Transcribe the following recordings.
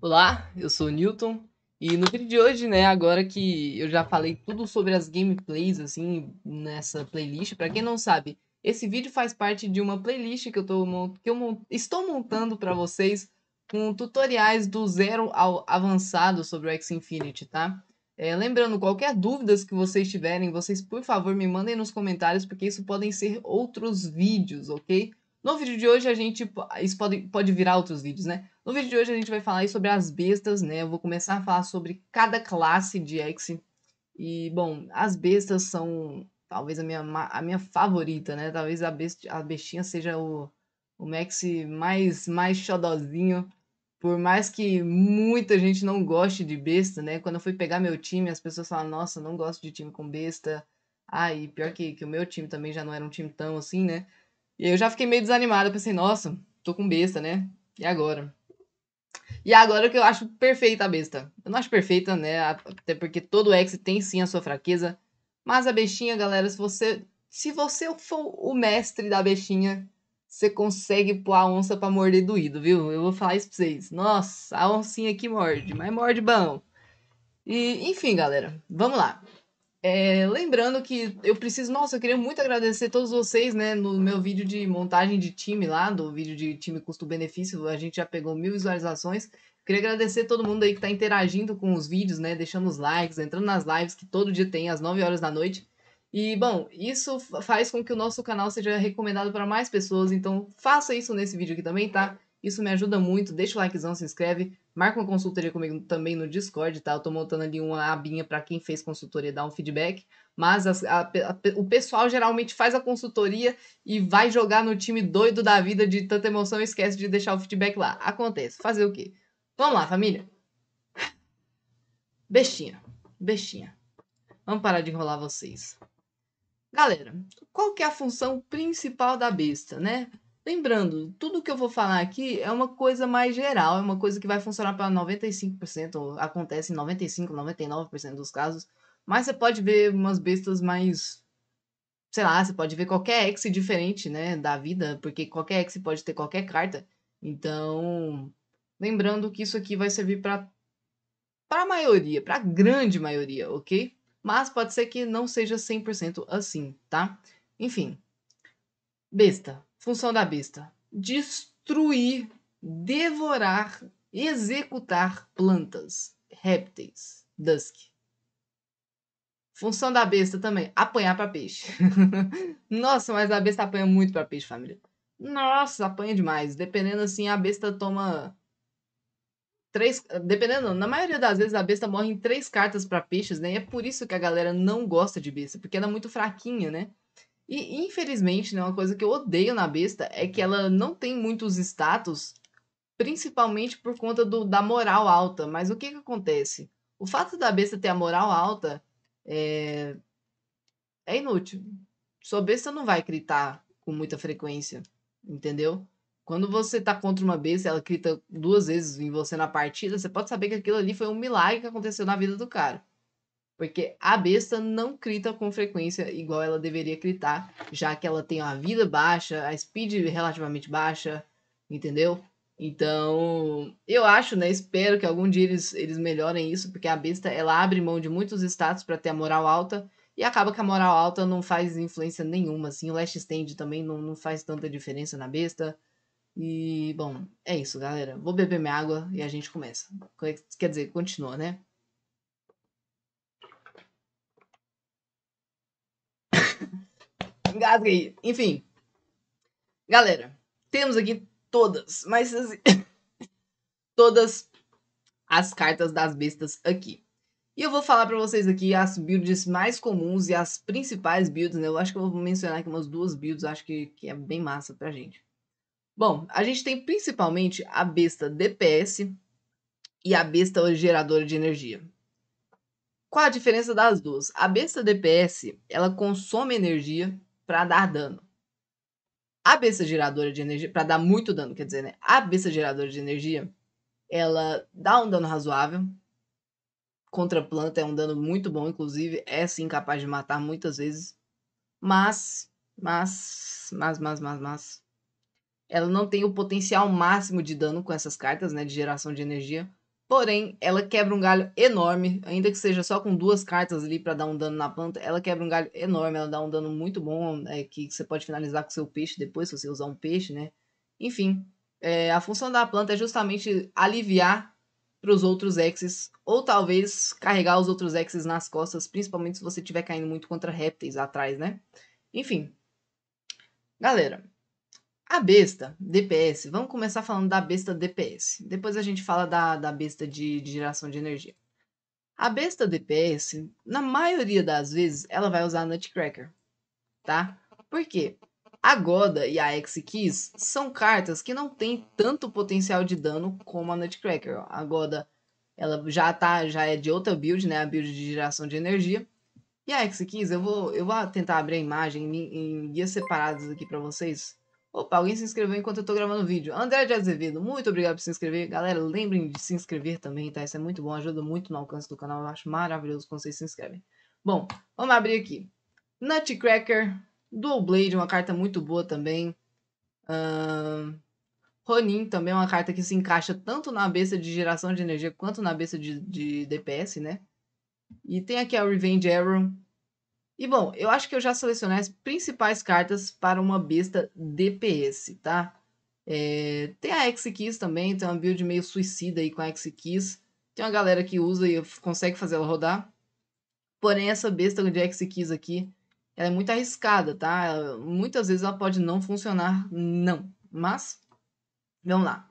Olá, eu sou o Newton e no vídeo de hoje, né, agora que eu já falei tudo sobre as gameplays assim nessa playlist, para quem não sabe, esse vídeo faz parte de uma playlist que eu, tô, que eu mont estou montando para vocês com tutoriais do zero ao avançado sobre o X Infinity, tá? É, lembrando, qualquer dúvidas que vocês tiverem, vocês por favor me mandem nos comentários, porque isso podem ser outros vídeos, ok? No vídeo de hoje a gente. Ah, isso pode, pode virar outros vídeos, né? No vídeo de hoje a gente vai falar sobre as bestas, né? Eu vou começar a falar sobre cada classe de X. E, bom, as bestas são talvez a minha, a minha favorita, né? Talvez a, best, a bestinha seja o, o Max mais, mais xodozinho. Por mais que muita gente não goste de besta, né? Quando eu fui pegar meu time, as pessoas falam, nossa, não gosto de time com besta. Ah, e pior que, que o meu time também já não era um time tão assim, né? E aí eu já fiquei meio desanimada, pensei, nossa, tô com besta, né? E agora? E agora que eu acho perfeita a besta. Eu não acho perfeita, né? Até porque todo ex tem sim a sua fraqueza. Mas a bestinha, galera, se você. Se você for o mestre da bestinha, você consegue pôr a onça pra morder doído, viu? Eu vou falar isso pra vocês. Nossa, a oncinha aqui morde, mas morde bom. E, enfim, galera, vamos lá. É, lembrando que eu preciso, nossa, eu queria muito agradecer todos vocês, né? No meu vídeo de montagem de time lá, do vídeo de time custo-benefício, a gente já pegou mil visualizações. Queria agradecer todo mundo aí que está interagindo com os vídeos, né? Deixando os likes, entrando nas lives que todo dia tem às 9 horas da noite. E, bom, isso faz com que o nosso canal seja recomendado para mais pessoas, então faça isso nesse vídeo aqui também, tá? Isso me ajuda muito, deixa o likezão, se inscreve, marca uma consultoria comigo também no Discord, tá? Eu tô montando ali uma abinha para quem fez consultoria dar um feedback, mas a, a, o pessoal geralmente faz a consultoria e vai jogar no time doido da vida de tanta emoção e esquece de deixar o feedback lá. Acontece, fazer o quê? Vamos lá, família. Bestinha, bestinha. Vamos parar de enrolar vocês. Galera, qual que é a função principal da besta, né? Lembrando, tudo que eu vou falar aqui é uma coisa mais geral, é uma coisa que vai funcionar para 95%, acontece em 95%, 99% dos casos, mas você pode ver umas bestas mais. Sei lá, você pode ver qualquer ex diferente, né, da vida, porque qualquer ex pode ter qualquer carta. Então, lembrando que isso aqui vai servir para para a maioria, para a grande maioria, ok? Mas pode ser que não seja 100% assim, tá? Enfim, besta, função da besta? Destruir, devorar, executar plantas, répteis, dusk. Função da besta também, apanhar para peixe. Nossa, mas a besta apanha muito para peixe, família. Nossa, apanha demais. Dependendo assim, a besta toma três, dependendo, na maioria das vezes a besta morre em três cartas para peixes, né? E é por isso que a galera não gosta de besta, porque ela é muito fraquinha, né? E infelizmente, né, uma coisa que eu odeio na besta é que ela não tem muitos status, principalmente por conta do, da moral alta. Mas o que, que acontece? O fato da besta ter a moral alta é, é inútil. Sua besta não vai gritar com muita frequência, entendeu? Quando você tá contra uma besta, ela grita duas vezes em você na partida, você pode saber que aquilo ali foi um milagre que aconteceu na vida do cara. Porque a besta não crita com frequência igual ela deveria critar, já que ela tem uma vida baixa, a speed relativamente baixa, entendeu? Então, eu acho, né? Espero que algum dia eles, eles melhorem isso, porque a besta ela abre mão de muitos status para ter a moral alta e acaba que a moral alta não faz influência nenhuma. Assim, o Last Stand também não, não faz tanta diferença na besta. E, bom, é isso, galera. Vou beber minha água e a gente começa. Quer dizer, continua, né? engasguei. Enfim. Galera, temos aqui todas, mas assim, todas as cartas das bestas aqui. E eu vou falar para vocês aqui as builds mais comuns e as principais builds, né? Eu acho que eu vou mencionar aqui umas duas builds, acho que, que é bem massa pra gente. Bom, a gente tem principalmente a besta DPS e a besta geradora de energia. Qual a diferença das duas? A besta DPS, ela consome energia para dar dano. A besta geradora de energia, para dar muito dano, quer dizer, né? A besta geradora de energia, ela dá um dano razoável. Contra planta é um dano muito bom, inclusive, é sim capaz de matar muitas vezes. Mas, mas, mas, mas, mas, mas. Ela não tem o potencial máximo de dano com essas cartas, né? De geração de energia. Porém, ela quebra um galho enorme, ainda que seja só com duas cartas ali para dar um dano na planta, ela quebra um galho enorme, ela dá um dano muito bom, é, que você pode finalizar com seu peixe depois, se você usar um peixe, né? Enfim, é, a função da planta é justamente aliviar para os outros exes, ou talvez carregar os outros exes nas costas, principalmente se você estiver caindo muito contra répteis atrás, né? Enfim. Galera, a besta DPS, vamos começar falando da besta DPS. Depois a gente fala da, da besta de, de geração de energia. A besta DPS, na maioria das vezes, ela vai usar Nutcracker, tá? Por quê? A Goda e a X-Kiss são cartas que não têm tanto potencial de dano como a Nutcracker. A Goda ela já tá, já é de outra build, né? A build de geração de energia. E a X-Kiss, eu vou, eu vou tentar abrir a imagem em, em guias separados aqui para vocês, Opa, alguém se inscreveu enquanto eu tô gravando o vídeo. André de Azevedo, muito obrigado por se inscrever. Galera, lembrem de se inscrever também, tá? Isso é muito bom, ajuda muito no alcance do canal. Eu acho maravilhoso quando vocês se inscrevem. Bom, vamos abrir aqui. Nutcracker, Dual Blade, uma carta muito boa também. Uh... Ronin também é uma carta que se encaixa tanto na besta de geração de energia quanto na besta de, de DPS, né? E tem aqui a Revenge Arrow, e bom, eu acho que eu já selecionei as principais cartas para uma besta DPS, tá? É, tem a X-Kiss também, tem uma build meio suicida aí com a X-Kiss. Tem uma galera que usa e consegue fazer ela rodar. Porém, essa besta de X-Kiss aqui, ela é muito arriscada, tá? Ela, muitas vezes ela pode não funcionar, não. Mas, vamos lá.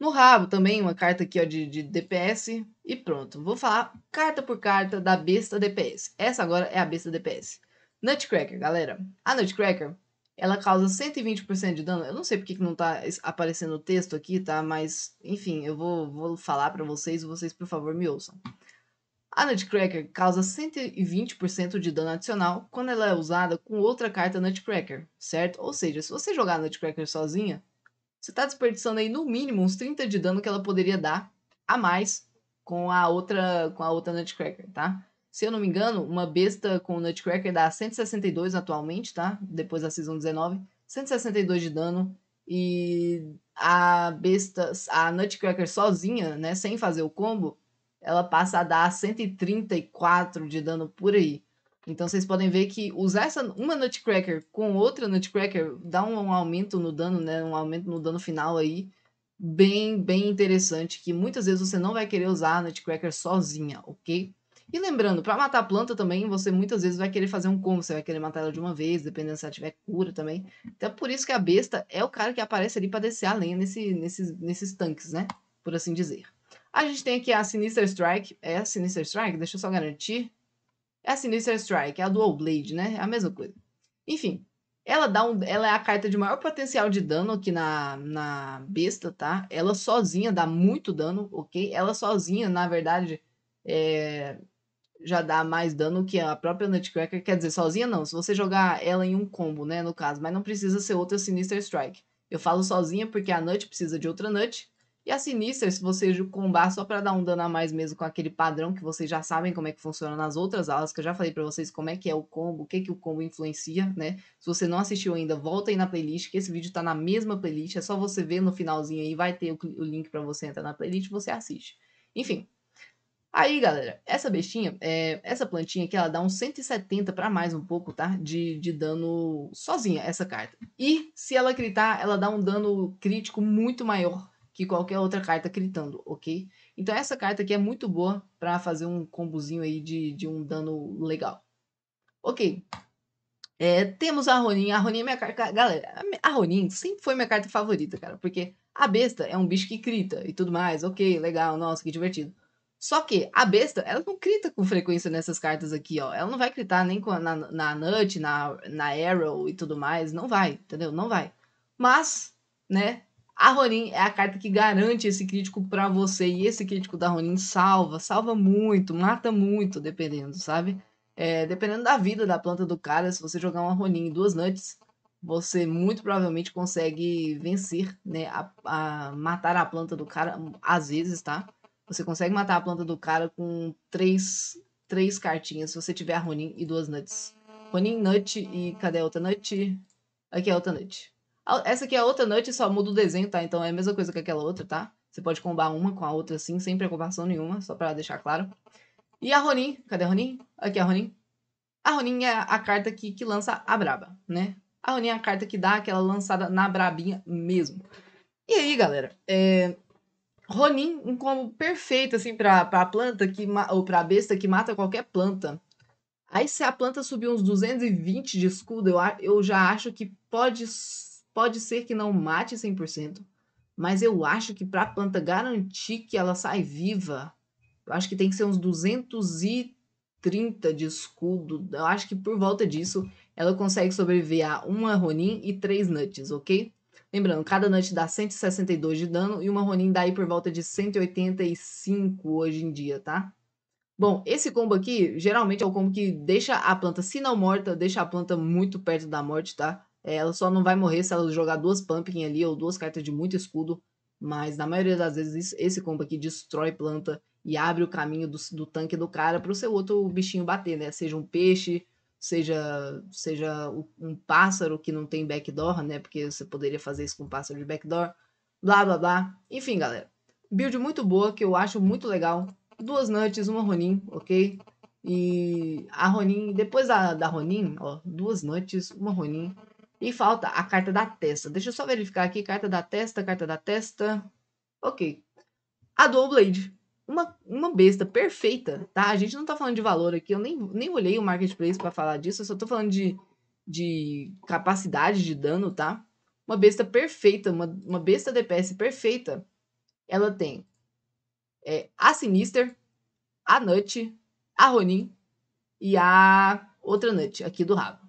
No rabo também, uma carta aqui ó, de, de DPS. E pronto, vou falar carta por carta da besta DPS. Essa agora é a besta DPS. Nutcracker, galera. A Nutcracker, ela causa 120% de dano. Eu não sei porque que não tá aparecendo o texto aqui, tá? Mas, enfim, eu vou, vou falar para vocês, e vocês, por favor, me ouçam. A Nutcracker causa 120% de dano adicional quando ela é usada com outra carta Nutcracker, certo? Ou seja, se você jogar a Nutcracker sozinha, você tá desperdiçando aí no mínimo uns 30 de dano que ela poderia dar a mais com a outra com a outra Nutcracker, tá? Se eu não me engano, uma besta com Nutcracker dá 162 atualmente, tá? Depois da Season 19, 162 de dano e a besta, a Nutcracker sozinha, né, sem fazer o combo, ela passa a dar 134 de dano por aí. Então vocês podem ver que usar essa uma Nutcracker com outra Nutcracker dá um, um, aumento no dano, né? Um aumento no dano final aí bem, bem interessante, que muitas vezes você não vai querer usar a Nutcracker sozinha, ok? E lembrando, para matar a planta também, você muitas vezes vai querer fazer um combo, você vai querer matar ela de uma vez, dependendo se ela tiver cura também. Então é por isso que a besta é o cara que aparece ali para descer a lenha nesse, nesses, nesses tanques, né? Por assim dizer. A gente tem aqui a Sinister Strike. É a Sinister Strike? Deixa eu só garantir. É a Sinister Strike, é a Dual Blade, né? É a mesma coisa. Enfim, ela dá um, ela é a carta de maior potencial de dano aqui na, na besta, tá? Ela sozinha dá muito dano, ok? Ela sozinha, na verdade, é, já dá mais dano que a própria Nutcracker. Quer dizer, sozinha não, se você jogar ela em um combo, né, no caso. Mas não precisa ser outra Sinister Strike. Eu falo sozinha porque a Nut precisa de outra Nut. E a Sinister, se você combar só para dar um dano a mais mesmo com aquele padrão que vocês já sabem como é que funciona nas outras aulas, que eu já falei para vocês como é que é o combo, o que que o combo influencia, né? Se você não assistiu ainda, volta aí na playlist, que esse vídeo tá na mesma playlist, é só você ver no finalzinho aí, vai ter o link para você entrar na playlist e você assiste. Enfim, Aí, galera, essa bestinha, é, essa plantinha aqui, ela dá uns 170 para mais um pouco, tá? De, de dano sozinha, essa carta. E se ela gritar, ela dá um dano crítico muito maior que qualquer outra carta gritando, ok? Então essa carta aqui é muito boa para fazer um combozinho aí de, de um dano legal. Ok. É, temos a Ronin. A Ronin é minha carta... Galera, a Ronin sempre foi minha carta favorita, cara. Porque a besta é um bicho que crita e tudo mais. Ok, legal, nossa, que divertido. Só que a besta, ela não crita com frequência nessas cartas aqui, ó. Ela não vai critar nem com, na, na Nut, na, na Arrow e tudo mais. Não vai, entendeu? Não vai. Mas, né, a Ronin é a carta que garante esse crítico para você. E esse crítico da Ronin salva, salva muito, mata muito, dependendo, sabe? É, dependendo da vida da planta do cara, se você jogar uma Ronin em duas nuts, você muito provavelmente consegue vencer, né? A, a, matar a planta do cara, hum, às vezes, tá? Você consegue matar a planta do cara com três, três cartinhas, se você tiver a Ronin e duas nuts. Ronin, nut e cadê a outra nut? Aqui é a outra nut. Essa aqui é outra nut, só muda o desenho, tá? Então é a mesma coisa que aquela outra, tá? Você pode combar uma com a outra assim, sem preocupação nenhuma, só pra deixar claro. E a Ronin, cadê a Ronin? Aqui é a Ronin. A Ronin é a carta que, que lança a braba, né? A Ronin é a carta que dá aquela lançada na brabinha mesmo. E aí, galera, é... Ronin, um combo perfeito, assim, pra, pra planta que, ou pra besta que mata qualquer planta. Aí se a planta subir uns 220 de escudo, eu, eu já acho que pode Pode ser que não mate 100%, mas eu acho que para a planta garantir que ela sai viva, eu acho que tem que ser uns 230 de escudo. Eu acho que por volta disso ela consegue sobreviver a uma Ronin e três Nuts, ok? Lembrando, cada Nut dá 162 de dano e uma Ronin dá aí por volta de 185 hoje em dia, tá? Bom, esse combo aqui geralmente é o combo que deixa a planta, se não morta, deixa a planta muito perto da morte, tá? É, ela só não vai morrer se ela jogar duas pumpkin ali ou duas cartas de muito escudo. Mas na maioria das vezes esse combo aqui destrói planta e abre o caminho do, do tanque do cara para o seu outro bichinho bater, né? Seja um peixe, seja seja um pássaro que não tem backdoor, né? Porque você poderia fazer isso com um pássaro de backdoor, blá blá blá. Enfim, galera, build muito boa que eu acho muito legal. Duas nuts, uma Ronin, ok? E a Ronin, depois da, da Ronin, ó, duas nuts, uma Ronin, e falta a carta da testa. Deixa eu só verificar aqui. Carta da testa, carta da testa. Ok. A Dual Blade. Uma, uma besta perfeita, tá? A gente não tá falando de valor aqui. Eu nem, nem olhei o marketplace para falar disso. Eu só tô falando de, de capacidade de dano, tá? Uma besta perfeita. Uma, uma besta DPS perfeita. Ela tem é, a Sinister, a Nut, a Ronin e a outra Nut aqui do rabo.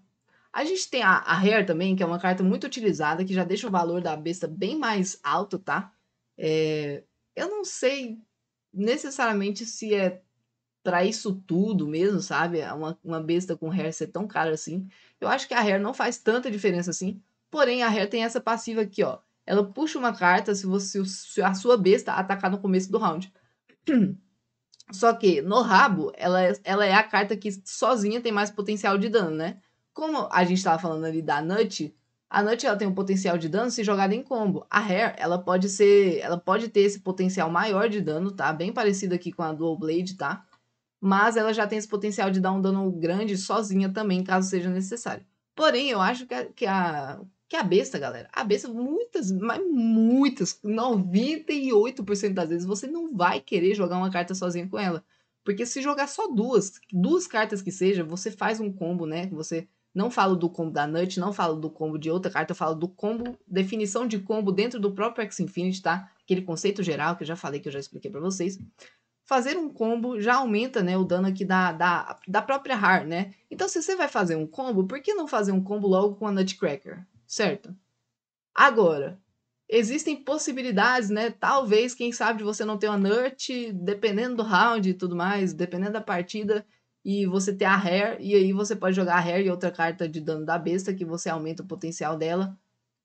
A gente tem a, a também, que é uma carta muito utilizada, que já deixa o valor da besta bem mais alto, tá? É, eu não sei necessariamente se é para isso tudo mesmo, sabe? É uma, uma besta com Hair ser tão cara assim. Eu acho que a Hair não faz tanta diferença assim. Porém, a Hair tem essa passiva aqui, ó. Ela puxa uma carta se, você, se a sua besta atacar no começo do round. Só que no rabo, ela, é, ela é a carta que sozinha tem mais potencial de dano, né? Como a gente estava falando ali da Nut, a Nut ela tem um potencial de dano se jogada em combo. A Hair, ela pode ser, ela pode ter esse potencial maior de dano, tá? Bem parecido aqui com a Dual Blade, tá? Mas ela já tem esse potencial de dar um dano grande sozinha também, caso seja necessário. Porém, eu acho que a, que a, que a besta, galera, a besta muitas, mas muitas, 98% das vezes você não vai querer jogar uma carta sozinha com ela. Porque se jogar só duas, duas cartas que seja, você faz um combo, né? Você não falo do combo da Nut, não falo do combo de outra carta, eu falo do combo, definição de combo dentro do próprio X Infinity, tá? Aquele conceito geral que eu já falei, que eu já expliquei para vocês. Fazer um combo já aumenta, né, o dano aqui da, da, da própria Har, né? Então, se você vai fazer um combo, por que não fazer um combo logo com a Nutcracker, certo? Agora, existem possibilidades, né? Talvez, quem sabe, você não tenha uma Nut, dependendo do round e tudo mais, dependendo da partida, e você ter a Hair, e aí você pode jogar a Hair e outra carta de dano da besta, que você aumenta o potencial dela,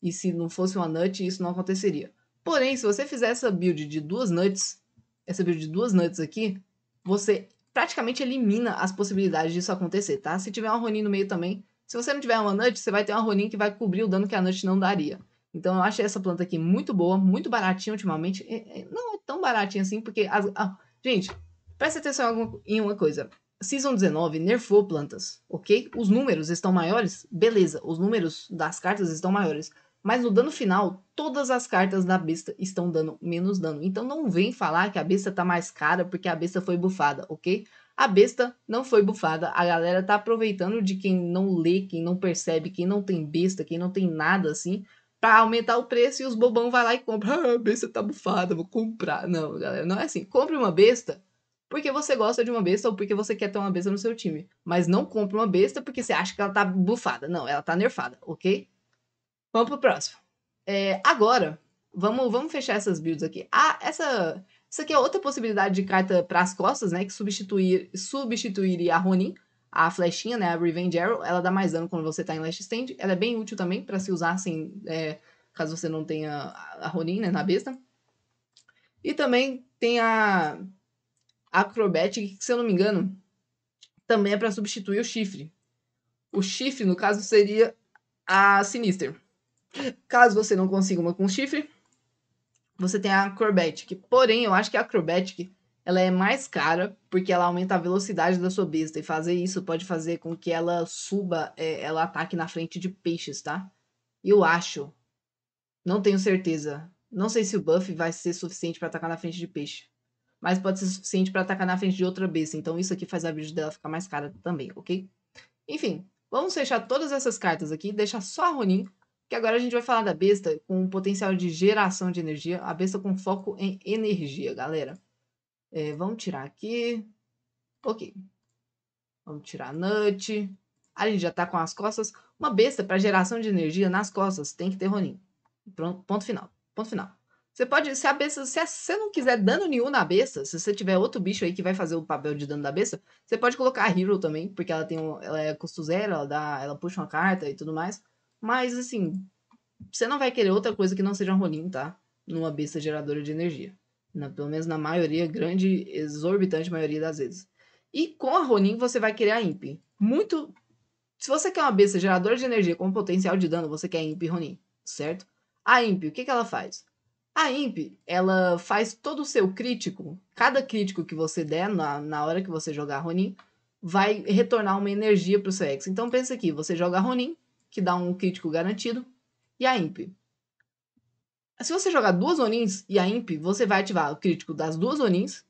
e se não fosse uma Nut, isso não aconteceria. Porém, se você fizer essa build de duas Nuts, essa build de duas Nuts aqui, você praticamente elimina as possibilidades disso acontecer, tá? Se tiver uma Ronin no meio também, se você não tiver uma Nut, você vai ter uma Ronin que vai cobrir o dano que a Nut não daria. Então eu achei essa planta aqui muito boa, muito baratinha ultimamente. É, é, não é tão baratinha assim, porque... As... Ah, gente, presta atenção em uma coisa. Season 19 nerfou plantas, ok? Os números estão maiores? Beleza, os números das cartas estão maiores. Mas no dano final, todas as cartas da besta estão dando menos dano. Então não vem falar que a besta tá mais cara porque a besta foi bufada, ok? A besta não foi bufada, a galera tá aproveitando de quem não lê, quem não percebe, quem não tem besta, quem não tem nada assim, para aumentar o preço e os bobão vai lá e compra. Ah, a besta tá bufada, vou comprar. Não, galera, não é assim. Compre uma besta porque você gosta de uma besta ou porque você quer ter uma besta no seu time. Mas não compra uma besta porque você acha que ela tá bufada. Não, ela tá nerfada, ok? Vamos pro próximo. É, agora, vamos, vamos fechar essas builds aqui. Ah, essa, essa aqui é outra possibilidade de carta para as costas, né? Que substituir, substituiria a Ronin, a flechinha, né? A Revenge Arrow. Ela dá mais dano quando você tá em Last Stand. Ela é bem útil também para se usar sem. É, caso você não tenha a Ronin, né? Na besta. E também tem a Acrobatic, que se eu não me engano, também é para substituir o chifre. O chifre, no caso, seria a Sinister. Caso você não consiga uma com chifre, você tem a Acrobatic. Porém, eu acho que a Acrobatic ela é mais cara porque ela aumenta a velocidade da sua besta e fazer isso pode fazer com que ela suba, é, ela ataque na frente de peixes, tá? Eu acho. Não tenho certeza. Não sei se o buff vai ser suficiente para atacar na frente de peixe mas pode ser suficiente para atacar na frente de outra besta. Então isso aqui faz a build dela ficar mais cara também, ok? Enfim, vamos fechar todas essas cartas aqui, deixar só a Ronin, que agora a gente vai falar da besta com um potencial de geração de energia, a besta com foco em energia, galera. É, vamos tirar aqui. Ok. Vamos tirar a Nut. A gente já tá com as costas. Uma besta para geração de energia nas costas tem que ter Ronin. Pronto, ponto final. Ponto final. Você pode, se a besta, se você não quiser dano nenhum na besta, se você tiver outro bicho aí que vai fazer o papel de dano da besta, você pode colocar a Hero também, porque ela tem um, ela é custo zero, ela, dá, ela puxa uma carta e tudo mais. Mas, assim, você não vai querer outra coisa que não seja um Ronin, tá? Numa besta geradora de energia. Na, pelo menos na maioria, grande, exorbitante maioria das vezes. E com a Ronin você vai querer a Imp. Muito. Se você quer uma besta geradora de energia com potencial de dano, você quer Imp e Ronin, certo? A Imp, o que, que ela faz? A IMP, ela faz todo o seu crítico, cada crítico que você der na, na hora que você jogar Ronin, vai retornar uma energia para o seu ex. Então pensa aqui, você joga Ronin, que dá um crítico garantido, e a Imp. Se você jogar duas Onins e a Imp, você vai ativar o crítico das duas Onins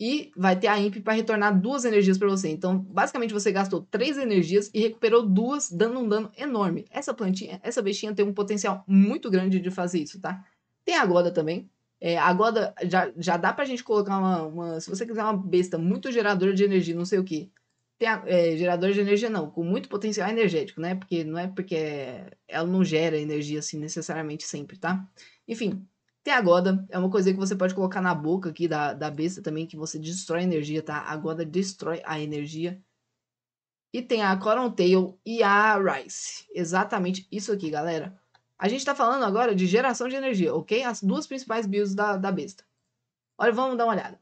e vai ter a Imp para retornar duas energias para você. Então, basicamente, você gastou três energias e recuperou duas, dando um dano enorme. Essa plantinha, essa bestinha tem um potencial muito grande de fazer isso, tá? Tem a Goda também. É, a Goda já, já dá pra gente colocar uma, uma, Se você quiser uma besta muito geradora de energia, não sei o que. Tem a, é, geradora de energia não, com muito potencial energético, né? Porque não é porque ela não gera energia assim necessariamente sempre, tá? Enfim, tem a Goda, é uma coisa que você pode colocar na boca aqui da, da besta também, que você destrói energia, tá? A Goda destrói a energia. E tem a Coron Tail e a Rice. Exatamente isso aqui, galera. A gente está falando agora de geração de energia, ok? As duas principais bios da, da besta. Olha, vamos dar uma olhada.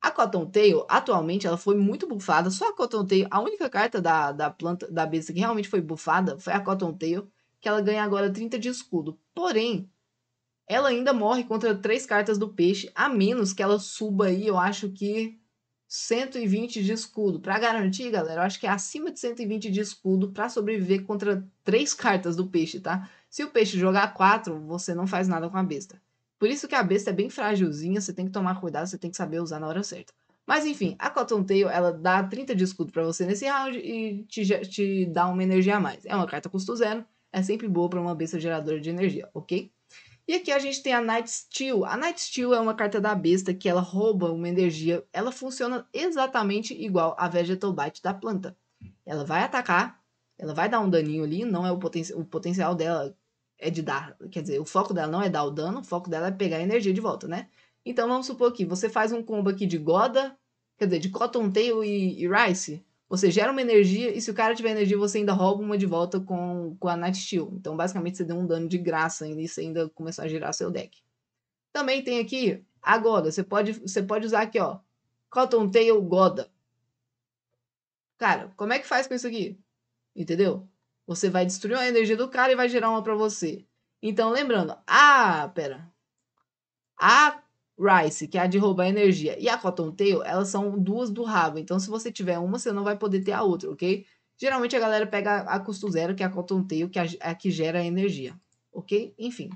A Cotton Tail, atualmente, ela foi muito bufada. Só a Cotton Tail, a única carta da, da planta da besta que realmente foi bufada foi a Cotton Tail, que ela ganha agora 30 de escudo. Porém, ela ainda morre contra três cartas do peixe, a menos que ela suba aí, eu acho que 120 de escudo. Para garantir, galera, eu acho que é acima de 120 de escudo para sobreviver contra três cartas do peixe, tá? Se o peixe jogar quatro, você não faz nada com a besta. Por isso que a besta é bem frágilzinha, você tem que tomar cuidado, você tem que saber usar na hora certa. Mas enfim, a Tail, ela dá 30 de escudo para você nesse round e te, te dá uma energia a mais. É uma carta custo zero, é sempre boa para uma besta geradora de energia, ok? E aqui a gente tem a Night Steel. A Night Steel é uma carta da besta que ela rouba uma energia. Ela funciona exatamente igual a Vegetal Bite da planta. Ela vai atacar, ela vai dar um daninho ali, não é o, poten o potencial dela é de dar, quer dizer, o foco dela não é dar o dano, o foco dela é pegar a energia de volta, né? Então vamos supor que você faz um combo aqui de Goda, quer dizer, de Cotton Tail e, e Rice, você gera uma energia e se o cara tiver energia, você ainda rouba uma de volta com, com a Night Steel. Então basicamente você deu um dano de graça e você ainda começou a girar seu deck. Também tem aqui a Goda, você pode, você pode usar aqui, ó, Cotton Tail Goda. Cara, como é que faz com isso aqui? Entendeu? Você vai destruir a energia do cara e vai gerar uma para você. Então, lembrando, a. Pera. A Rice, que é a de roubar energia, e a Cotton Tail, elas são duas do rabo. Então, se você tiver uma, você não vai poder ter a outra, ok? Geralmente a galera pega a custo zero, que é a Cotton Tail, que é a é que gera energia, ok? Enfim.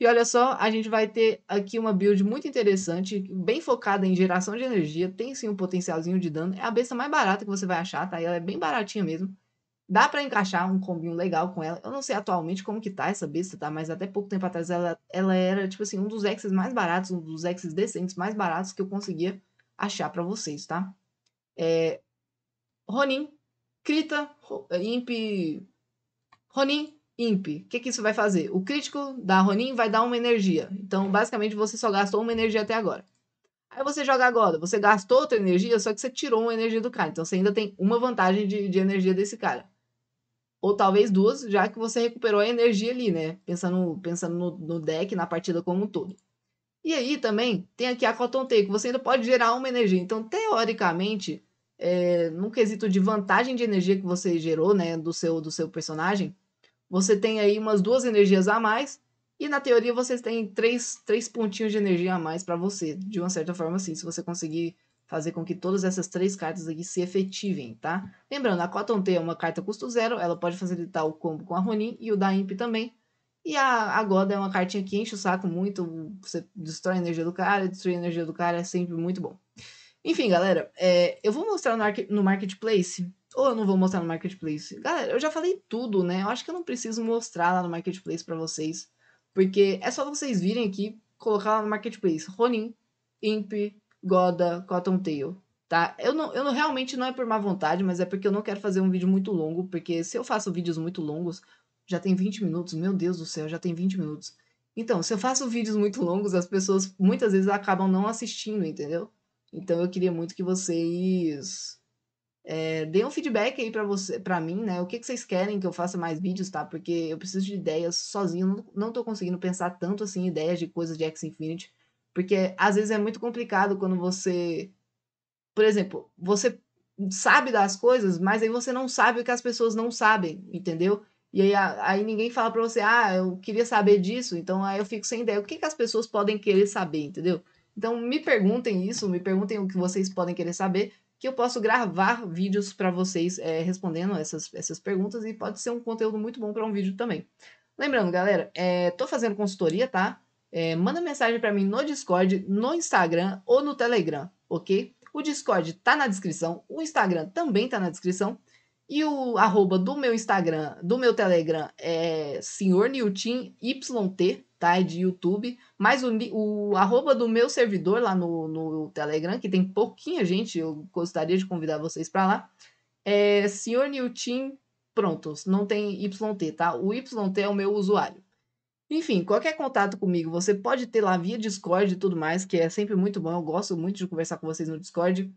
E olha só, a gente vai ter aqui uma build muito interessante, bem focada em geração de energia, tem sim um potencialzinho de dano. É a besta mais barata que você vai achar, tá? E ela é bem baratinha mesmo dá para encaixar um combinho legal com ela. Eu não sei atualmente como que tá essa besta, tá? Mas até pouco tempo atrás ela, ela era, tipo assim, um dos exes mais baratos, um dos exes decentes mais baratos que eu conseguia achar para vocês, tá? É... Ronin, Krita, Imp... Ronin, Imp. O que que isso vai fazer? O crítico da Ronin vai dar uma energia. Então, basicamente, você só gastou uma energia até agora. Aí você joga agora, você gastou outra energia, só que você tirou uma energia do cara. Então, você ainda tem uma vantagem de, de energia desse cara ou talvez duas, já que você recuperou a energia ali, né? Pensando, pensando no, no deck, na partida como um todo. E aí também tem aqui a Cotton Take, você ainda pode gerar uma energia. Então, teoricamente, é, num quesito de vantagem de energia que você gerou, né, do seu, do seu personagem, você tem aí umas duas energias a mais. E na teoria, você tem três, três pontinhos de energia a mais para você, de uma certa forma, assim, se você conseguir fazer com que todas essas três cartas aqui se efetivem, tá? Lembrando, a Cotton T é uma carta custo zero, ela pode facilitar o combo com a Ronin e o da Imp também. E a, a Goda é uma cartinha que enche o saco muito, você destrói a energia do cara, destruir a energia do cara é sempre muito bom. Enfim, galera, é, eu vou mostrar no, no Marketplace, ou eu não vou mostrar no Marketplace? Galera, eu já falei tudo, né? Eu acho que eu não preciso mostrar lá no Marketplace para vocês, porque é só vocês virem aqui, colocar lá no Marketplace Ronin, Imp, Goda Cottontail, tá? Eu não, eu não, realmente não é por má vontade, mas é porque eu não quero fazer um vídeo muito longo, porque se eu faço vídeos muito longos, já tem 20 minutos, meu Deus do céu, já tem 20 minutos. Então, se eu faço vídeos muito longos, as pessoas muitas vezes acabam não assistindo, entendeu? Então eu queria muito que vocês é, deem um feedback aí para você, para mim, né? O que, que vocês querem que eu faça mais vídeos, tá? Porque eu preciso de ideias sozinho, não, não tô conseguindo pensar tanto assim ideias de coisas de X Infinity. Porque às vezes é muito complicado quando você. Por exemplo, você sabe das coisas, mas aí você não sabe o que as pessoas não sabem, entendeu? E aí, aí ninguém fala pra você, ah, eu queria saber disso, então aí eu fico sem ideia. O que, que as pessoas podem querer saber, entendeu? Então me perguntem isso, me perguntem o que vocês podem querer saber, que eu posso gravar vídeos para vocês é, respondendo essas, essas perguntas e pode ser um conteúdo muito bom para um vídeo também. Lembrando, galera, é, tô fazendo consultoria, tá? é, manda mensagem para mim no Discord, no Instagram ou no Telegram, ok? O Discord tá na descrição, o Instagram também tá na descrição. E o arroba do meu Instagram, do meu Telegram é Senhor tá? É de YouTube. Mas o, o arroba do meu servidor lá no, no Telegram, que tem pouquinha gente, eu gostaria de convidar vocês para lá. É Senhor pronto, não tem YT, tá? O YT é o meu usuário. Enfim, qualquer contato comigo, você pode ter lá via Discord e tudo mais, que é sempre muito bom. Eu gosto muito de conversar com vocês no Discord.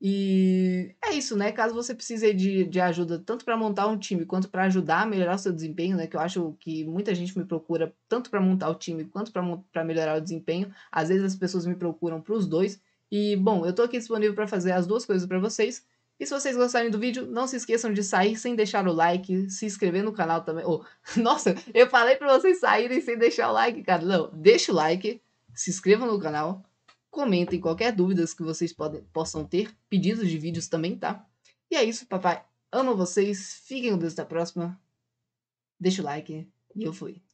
E é isso, né? Caso você precise de, de ajuda, tanto para montar um time quanto para ajudar a melhorar o seu desempenho, né? Que eu acho que muita gente me procura tanto para montar o time quanto para melhorar o desempenho. Às vezes as pessoas me procuram para os dois. E bom, eu estou aqui disponível para fazer as duas coisas para vocês. E se vocês gostarem do vídeo, não se esqueçam de sair sem deixar o like, se inscrever no canal também. Oh, nossa, eu falei para vocês saírem sem deixar o like, cara. Não, deixa o like, se inscrevam no canal, comentem qualquer dúvidas que vocês podem, possam ter, pedidos de vídeos também, tá? E é isso, papai. Amo vocês, fiquem com Deus até a próxima. Deixa o like e eu fui.